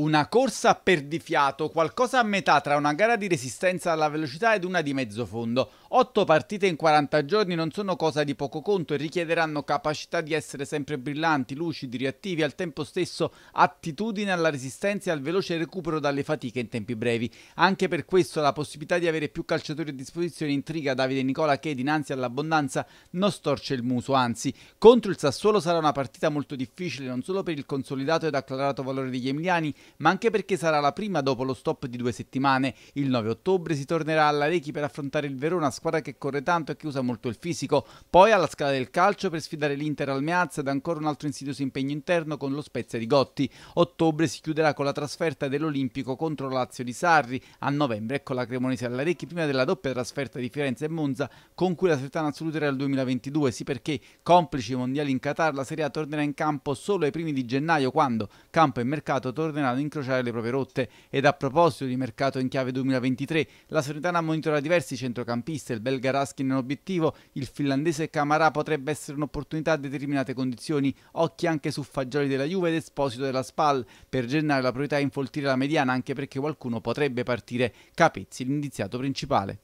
Una corsa per di fiato, qualcosa a metà tra una gara di resistenza alla velocità ed una di mezzo fondo. Otto partite in 40 giorni non sono cosa di poco conto e richiederanno capacità di essere sempre brillanti, lucidi, reattivi, al tempo stesso attitudine alla resistenza e al veloce recupero dalle fatiche in tempi brevi. Anche per questo la possibilità di avere più calciatori a disposizione intriga Davide Nicola che dinanzi all'abbondanza non storce il muso, anzi contro il Sassuolo sarà una partita molto difficile non solo per il consolidato ed acclarato valore degli Emiliani, ma anche perché sarà la prima dopo lo stop di due settimane. Il 9 ottobre si tornerà alla Rechi per affrontare il Verona, squadra che corre tanto e che usa molto il fisico, poi alla Scala del Calcio per sfidare l'Inter al Meazza ed ancora un altro insidioso impegno interno con lo Spezia di Gotti. Ottobre si chiuderà con la trasferta dell'Olimpico contro Lazio di Sarri, a novembre ecco la Cremonese alla Rechi prima della doppia trasferta di Firenze e Monza con cui la Sertana assoluterà il 2022, sì perché complici mondiali in Qatar la Serie A tornerà in campo solo ai primi di gennaio quando campo e mercato torneranno ad incrociare le proprie rotte. Ed a proposito di mercato in chiave 2023, la Salernitana monitora diversi centrocampisti, il belga Raskin un obiettivo, il finlandese Camarà potrebbe essere un'opportunità a determinate condizioni, occhi anche su Fagioli della Juve ed Esposito della Spal. Per gennaio la priorità è infoltire la mediana anche perché qualcuno potrebbe partire Capezzi, l'indiziato principale.